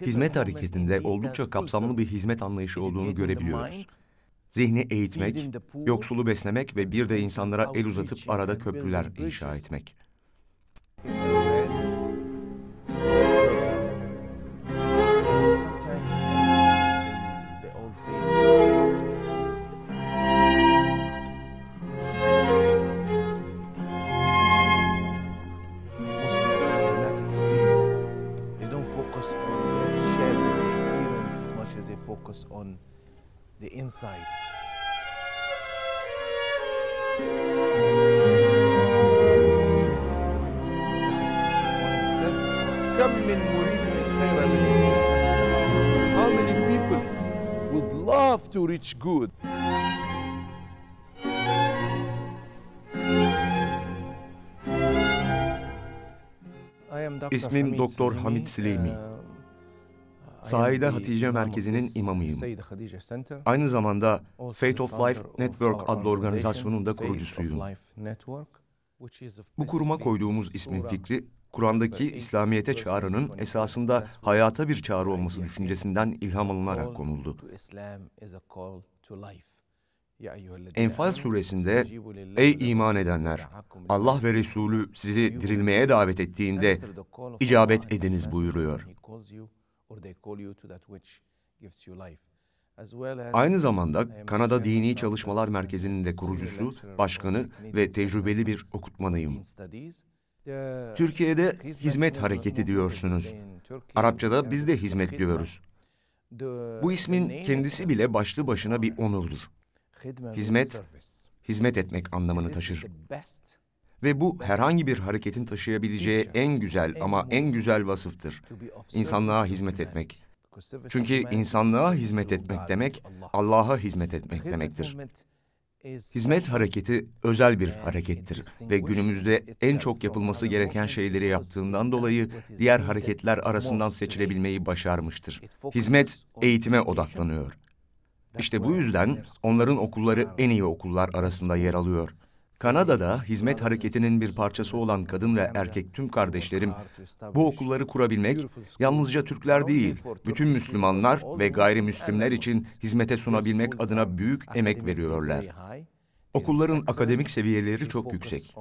Hizmet hareketinde oldukça kapsamlı bir hizmet anlayışı olduğunu görebiliyoruz. Zihni eğitmek, yoksulu beslemek ve bir de insanlara el uzatıp arada köprüler inşa etmek. focus on the inside. How many people would love to reach good? İsmim Doktor Hamid Sileymi. Sahide Hatice Merkezi'nin imamıyım. Aynı zamanda Faith of Life Network adlı organizasyonun da kurucusuyum. Bu kuruma koyduğumuz ismin fikri, Kur'an'daki İslamiyet'e çağrının esasında hayata bir çağrı olması düşüncesinden ilham alınarak konuldu. Enfal suresinde ''Ey iman edenler! Allah ve Resulü sizi dirilmeye davet ettiğinde icabet ediniz.'' buyuruyor. Aynı zamanda Kanada Dini Çalışmalar Merkezi'nin de kurucusu, başkanı ve tecrübeli bir okutmanıyım. Türkiye'de hizmet hareketi diyorsunuz. Arapçada biz de hizmet diyoruz. Bu ismin kendisi bile başlı başına bir onurdur. Hizmet, hizmet etmek anlamını taşır. Ve bu herhangi bir hareketin taşıyabileceği en güzel ama en güzel vasıftır. İnsanlığa hizmet etmek. Çünkü insanlığa hizmet etmek demek, Allah'a hizmet etmek demektir. Hizmet hareketi özel bir harekettir ve günümüzde en çok yapılması gereken şeyleri yaptığından dolayı diğer hareketler arasından seçilebilmeyi başarmıştır. Hizmet eğitime odaklanıyor. İşte bu yüzden onların okulları en iyi okullar arasında yer alıyor. Kanada'da hizmet hareketinin bir parçası olan kadın ve erkek tüm kardeşlerim bu okulları kurabilmek yalnızca Türkler değil, bütün Müslümanlar ve gayrimüslimler için hizmete sunabilmek adına büyük emek veriyorlar. Okulların akademik seviyeleri çok yüksek.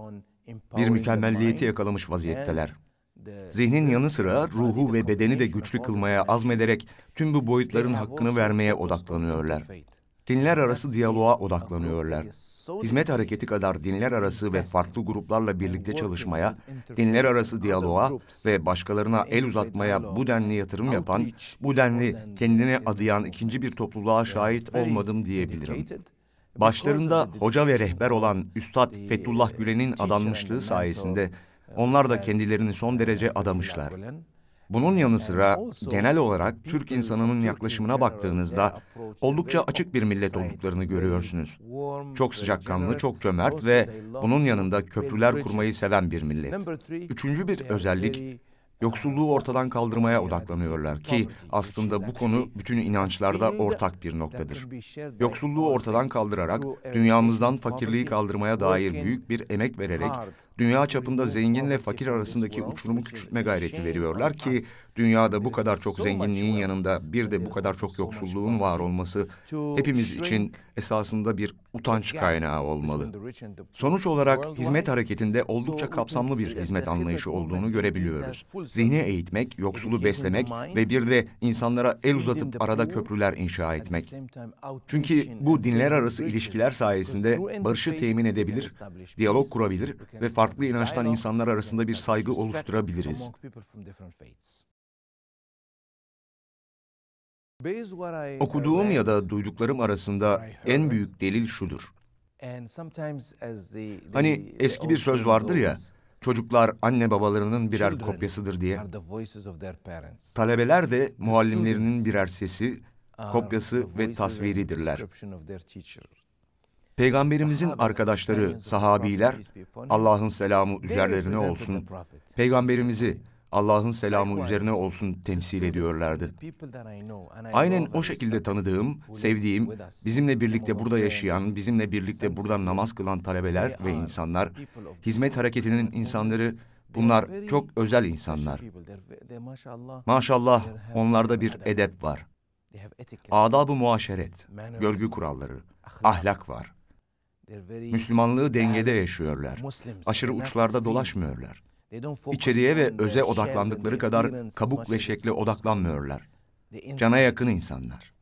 Bir mükemmelliyeti yakalamış vaziyetteler. Zihnin yanı sıra ruhu ve bedeni de güçlü kılmaya azmederek tüm bu boyutların hakkını vermeye odaklanıyorlar dinler arası diyaloğa odaklanıyorlar. Hizmet hareketi kadar dinler arası ve farklı gruplarla birlikte çalışmaya, dinler arası diyaloğa ve başkalarına el uzatmaya bu denli yatırım yapan, bu denli kendine adayan ikinci bir topluluğa şahit olmadım diyebilirim. Başlarında hoca ve rehber olan Üstad Fethullah Gülen'in adanmışlığı sayesinde uh, onlar da kendilerini son derece adamışlar. Bunun yanı sıra genel olarak Türk insanının yaklaşımına baktığınızda oldukça açık bir millet olduklarını görüyorsunuz. Çok sıcakkanlı, çok cömert ve bunun yanında köprüler kurmayı seven bir millet. Üçüncü bir özellik yoksulluğu ortadan kaldırmaya odaklanıyorlar ki aslında bu konu bütün inançlarda ortak bir noktadır. Yoksulluğu ortadan kaldırarak dünyamızdan fakirliği kaldırmaya dair büyük bir emek vererek dünya çapında zenginle fakir arasındaki uçurumu küçültme gayreti veriyorlar ki dünyada bu kadar çok zenginliğin yanında bir de bu kadar çok yoksulluğun var olması hepimiz için esasında bir utanç kaynağı olmalı. Sonuç olarak hizmet hareketinde oldukça kapsamlı bir hizmet anlayışı olduğunu görebiliyoruz. Zihni eğitmek, yoksulu beslemek ve bir de insanlara el uzatıp arada köprüler inşa etmek. Çünkü bu dinler arası ilişkiler sayesinde barışı temin edebilir, diyalog kurabilir ve farklı farklı inançtan insanlar arasında bir saygı oluşturabiliriz. Uh, Okuduğum ya da duyduklarım arasında en büyük delil şudur. Hani eski bir söz vardır ya, çocuklar anne babalarının birer kopyasıdır diye. Talebeler de muallimlerinin birer sesi, kopyası ve tasviridirler. Peygamberimizin arkadaşları, sahabiler, Allah'ın selamı üzerlerine olsun, peygamberimizi, Allah'ın selamı üzerine olsun temsil ediyorlardı. Aynen o şekilde tanıdığım, sevdiğim, bizimle birlikte burada yaşayan, bizimle birlikte burada namaz kılan talebeler ve insanlar, hizmet hareketinin insanları, bunlar çok özel insanlar. Maşallah onlarda bir edep var. Adab-ı muaşeret, görgü kuralları, ahlak var. Müslümanlığı dengede yaşıyorlar. Aşırı uçlarda dolaşmıyorlar. İçeriye ve öze odaklandıkları kadar kabuk ve şekle odaklanmıyorlar. Cana yakın insanlar.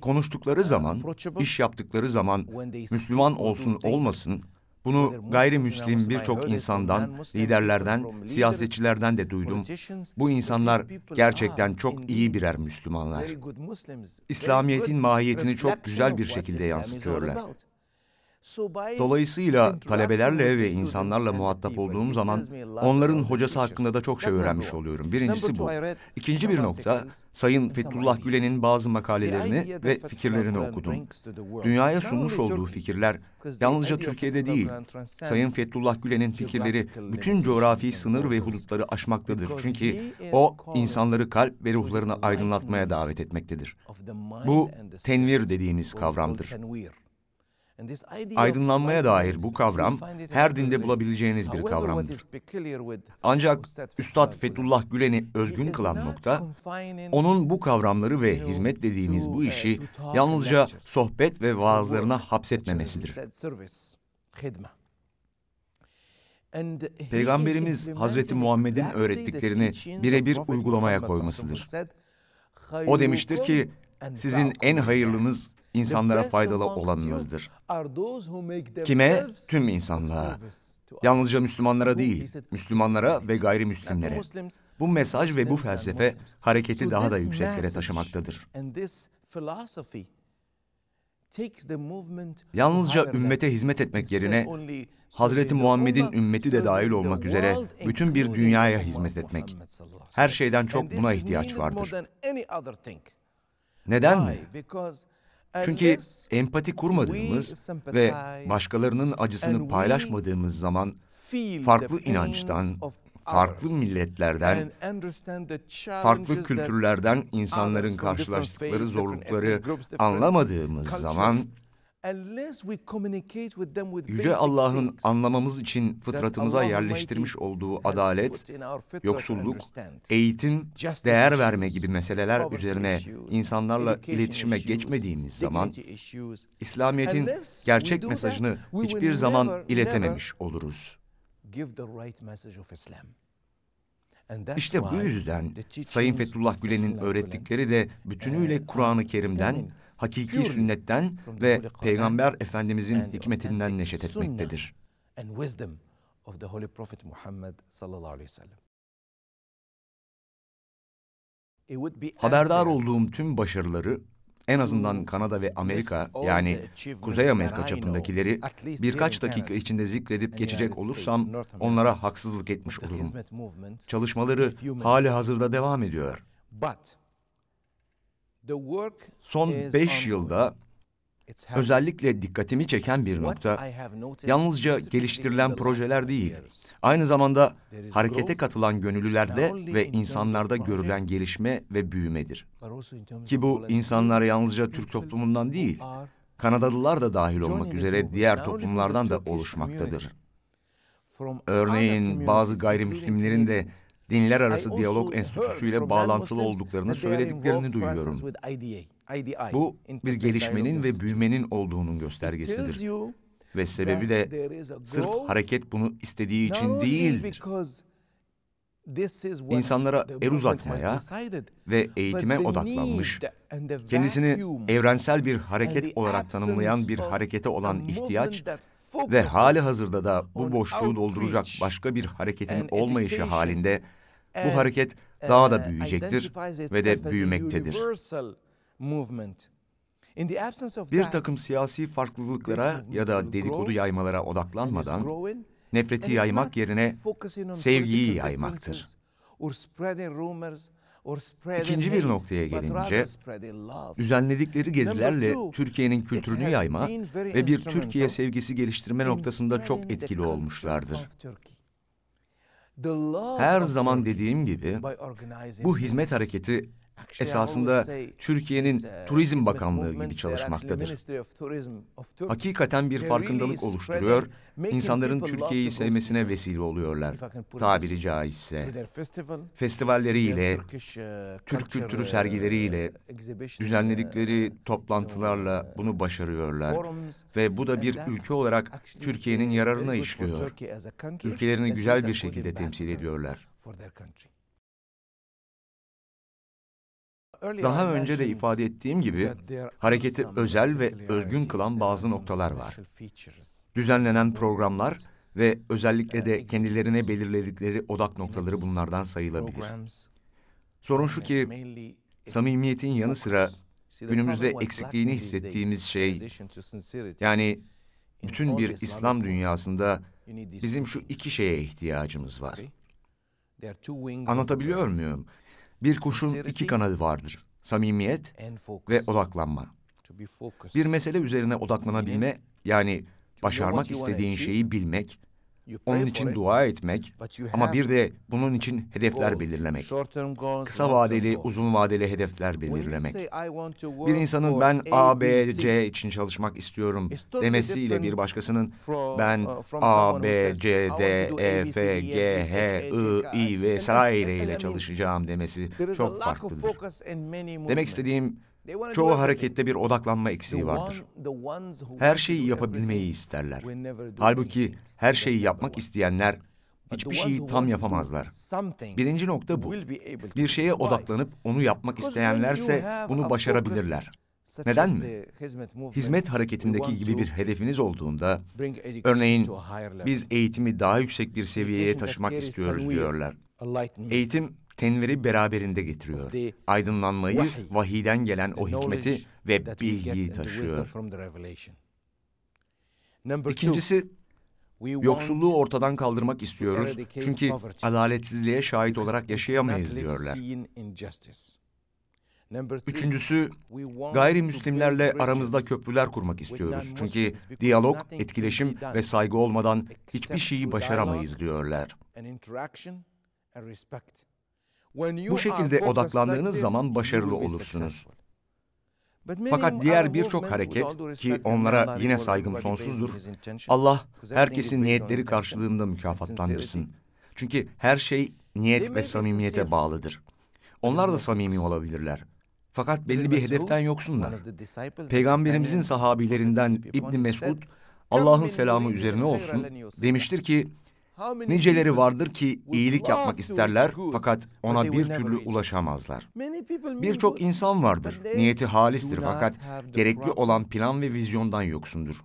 Konuştukları uh, zaman, iş yaptıkları zaman Müslüman olsun olmasın bunu gayrimüslim birçok insandan, liderlerden, siyasetçilerden de duydum. Bu insanlar ah, gerçekten çok iyi birer Müslümanlar. İslamiyet'in mahiyetini çok güzel bir şekilde yansıtıyorlar. Dolayısıyla talebelerle ve insanlarla muhatap olduğum zaman onların hocası hakkında da çok şey öğrenmiş oluyorum. Birincisi bu. İkinci bir nokta, Sayın Fethullah Gülen'in bazı makalelerini ve fikirlerini okudum. Dünyaya sunmuş olduğu fikirler yalnızca Türkiye'de değil, Sayın Fethullah Gülen'in fikirleri bütün coğrafi sınır ve hudutları aşmaktadır. Çünkü o insanları kalp ve ruhlarını aydınlatmaya davet etmektedir. Bu tenvir dediğimiz kavramdır. Aydınlanmaya dair bu kavram her dinde bulabileceğiniz bir kavramdır. Ancak Üstad Fethullah Gülen'i özgün kılan nokta, onun bu kavramları ve hizmet dediğiniz bu uh, işi yalnızca sohbet ve vaazlarına hapsetmemesidir. Peygamberimiz Hazreti Muhammed'in öğrettiklerini birebir uygulamaya koymasıdır. O demiştir ki, sizin en hayırlınız insanlara faydalı olanınızdır. Kime? Tüm insanlığa. Yalnızca Müslümanlara değil, Müslümanlara ve gayrimüslimlere. Bu mesaj ve bu felsefe hareketi daha da yükseklere taşımaktadır. Yalnızca ümmete hizmet etmek yerine Hazreti Muhammed'in ümmeti de dahil olmak üzere bütün bir dünyaya hizmet etmek. Her şeyden çok buna ihtiyaç vardır. Neden mi? Çünkü empati kurmadığımız ve başkalarının acısını paylaşmadığımız zaman farklı inançtan, farklı milletlerden, farklı kültürlerden insanların karşılaştıkları zorlukları anlamadığımız zaman Yüce Allah'ın anlamamız için fıtratımıza yerleştirmiş olduğu adalet, yoksulluk, eğitim, değer verme gibi meseleler üzerine insanlarla iletişime geçmediğimiz zaman İslamiyet'in gerçek mesajını hiçbir zaman iletememiş oluruz. İşte bu yüzden Sayın Fethullah Gülen'in öğrettikleri de bütünüyle Kur'an-ı Kerim'den hakiki sünnetten ve Peygamber Efendimizin hikmetinden neşet etmektedir. Haberdar olduğum tüm başarıları en azından Kanada ve Amerika yani Kuzey Amerika çapındakileri birkaç dakika içinde zikredip geçecek olursam onlara haksızlık etmiş olurum. Çalışmaları hali hazırda devam ediyor. Son beş yılda özellikle dikkatimi çeken bir nokta yalnızca geliştirilen projeler değil, aynı zamanda harekete katılan gönüllülerde ve insanlarda görülen gelişme ve büyümedir. Ki bu insanlar yalnızca Türk toplumundan değil, Kanadalılar da dahil olmak üzere diğer toplumlardan da oluşmaktadır. Örneğin bazı gayrimüslimlerin de Dinler Arası Diyalog Enstitüsü ile bağlantılı olduklarını söylediklerini duyuyorum. Bu bir gelişmenin ve büyümenin olduğunun göstergesidir. Ve sebebi de sırf hareket bunu istediği için değildir. İnsanlara el uzatmaya ve eğitime odaklanmış, kendisini evrensel bir hareket olarak tanımlayan bir harekete olan ihtiyaç ve hali hazırda da bu boşluğu dolduracak başka bir hareketin olmayışı halinde bu hareket uh, daha da büyüyecektir ve de büyümektedir. Bir takım siyasi farklılıklara ya da dedikodu yaymalara odaklanmadan nefreti yaymak yerine sevgiyi yaymaktır. İkinci bir noktaya gelince, düzenledikleri gezilerle Türkiye'nin kültürünü yayma ve bir Türkiye sevgisi geliştirme noktasında çok etkili olmuşlardır. Her zaman dediğim gibi bu hizmet hareketi esasında Türkiye'nin uh, Turizm Bakanlığı gibi çalışmaktadır. Hakikaten bir farkındalık oluşturuyor, insanların Türkiye'yi sevmesine vesile oluyorlar. Tabiri caizse festivalleriyle, uh, Türk kültürü uh, sergileriyle, düzenledikleri toplantılarla bunu başarıyorlar. Ve bu da bir ülke olarak Türkiye'nin yararına işliyor. Ülkelerini güzel bir şekilde temsil ediyorlar. Daha önce de ifade ettiğim gibi hareketi özel ve özgün kılan bazı noktalar var. Düzenlenen programlar ve özellikle de kendilerine belirledikleri odak noktaları bunlardan sayılabilir. Sorun şu ki samimiyetin yanı sıra günümüzde eksikliğini hissettiğimiz şey yani bütün bir İslam dünyasında bizim şu iki şeye ihtiyacımız var. Anlatabiliyor muyum? Bir kuşun iki kanadı vardır. Samimiyet ve odaklanma. Bir mesele üzerine odaklanabilme yani başarmak istediğin şeyi bilmek onun için dua etmek ama bir de bunun için hedefler belirlemek. Kısa vadeli, uzun vadeli hedefler belirlemek. Bir insanın ben A, B, C için çalışmak istiyorum demesiyle bir başkasının uh, ben A, B, C, e, D, E, F, G, H, I, I ve sıra ile çalışacağım demesi çok farklıdır. Demek istediğim Çoğu harekette bir odaklanma eksiği vardır. Her şeyi yapabilmeyi isterler. Halbuki her şeyi yapmak isteyenler hiçbir şeyi tam yapamazlar. Birinci nokta bu. Bir şeye odaklanıp onu yapmak isteyenlerse bunu başarabilirler. Neden mi? Hizmet hareketindeki gibi bir hedefiniz olduğunda, örneğin biz eğitimi daha yüksek bir seviyeye taşımak istiyoruz diyorlar. Eğitim tenviri beraberinde getiriyor. Aydınlanmayı vahiden gelen o hikmeti ve bilgiyi taşıyor. İkincisi Yoksulluğu ortadan kaldırmak istiyoruz çünkü adaletsizliğe şahit olarak yaşayamayız diyorlar. Üçüncüsü, gayrimüslimlerle aramızda köprüler kurmak istiyoruz. Çünkü diyalog, etkileşim ve saygı olmadan hiçbir şeyi başaramayız diyorlar. Bu şekilde odaklandığınız zaman başarılı olursunuz. Fakat diğer birçok hareket ki onlara yine saygım sonsuzdur, Allah herkesin niyetleri karşılığında mükafatlandırsın. Çünkü her şey niyet ve samimiyete bağlıdır. Onlar da samimi olabilirler. Fakat belli bir hedeften yoksunlar. Peygamberimizin sahabilerinden İbni Mesud, Allah'ın selamı üzerine olsun, demiştir ki, Niceleri vardır ki iyilik yapmak isterler fakat ona bir türlü ulaşamazlar. Birçok insan vardır. Niyeti halistir fakat gerekli olan plan ve vizyondan yoksundur.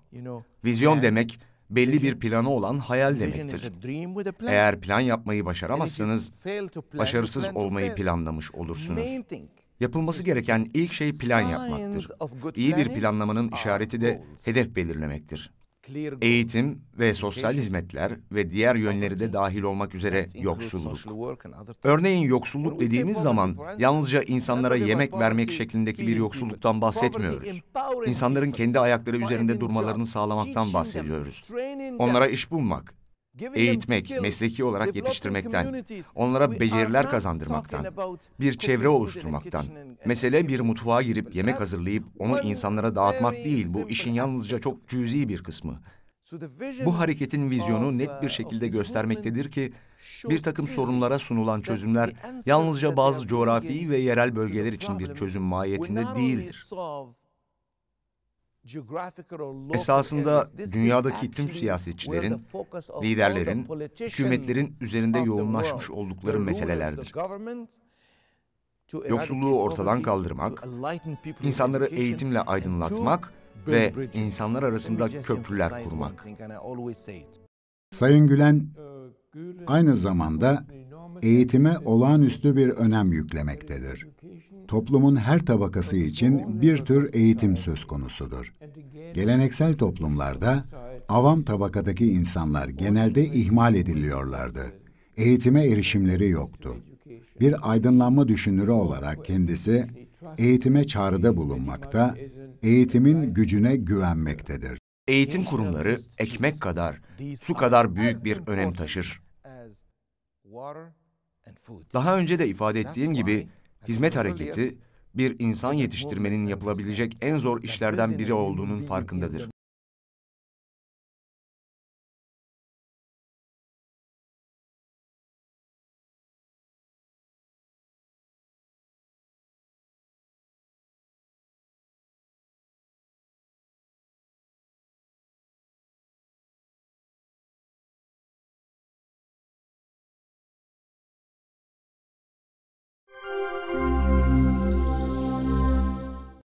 Vizyon demek belli bir planı olan hayal demektir. Eğer plan yapmayı başaramazsanız başarısız olmayı planlamış olursunuz. Yapılması gereken ilk şey plan yapmaktır. İyi bir planlamanın işareti de hedef belirlemektir eğitim ve sosyal hizmetler ve diğer yönleri de dahil olmak üzere yoksulluk. Örneğin yoksulluk dediğimiz zaman yalnızca insanlara yemek vermek şeklindeki bir yoksulluktan bahsetmiyoruz. İnsanların kendi ayakları üzerinde durmalarını sağlamaktan bahsediyoruz. Onlara iş bulmak, eğitmek, mesleki olarak yetiştirmekten, onlara beceriler kazandırmaktan, bir çevre oluşturmaktan. Mesele bir mutfağa girip yemek hazırlayıp onu insanlara dağıtmak değil, bu işin yalnızca çok cüzi bir kısmı. Bu hareketin vizyonu net uh, bir şekilde göstermektedir ki, bir takım sorunlara sunulan çözümler yalnızca bazı coğrafi ve yerel bölgeler için bir çözüm mahiyetinde değildir. Esasında dünyadaki tüm siyasetçilerin, liderlerin, hükümetlerin üzerinde yoğunlaşmış oldukları meselelerdir. Yoksulluğu ortadan kaldırmak, insanları eğitimle aydınlatmak ve insanlar arasında köprüler kurmak. Sayın Gülen ee, aynı zamanda eğitime olağanüstü bir önem yüklemektedir. Toplumun her tabakası için bir tür eğitim söz konusudur. Geleneksel toplumlarda avam tabakadaki insanlar genelde ihmal ediliyorlardı. Eğitime erişimleri yoktu. Bir aydınlanma düşünürü olarak kendisi eğitime çağrıda bulunmakta, eğitimin gücüne güvenmektedir. Eğitim kurumları ekmek kadar, su kadar büyük bir önem taşır. water daha önce de ifade ettiğim gibi hizmet hareketi bir insan yetiştirmenin yapılabilecek en zor işlerden biri olduğunun farkındadır.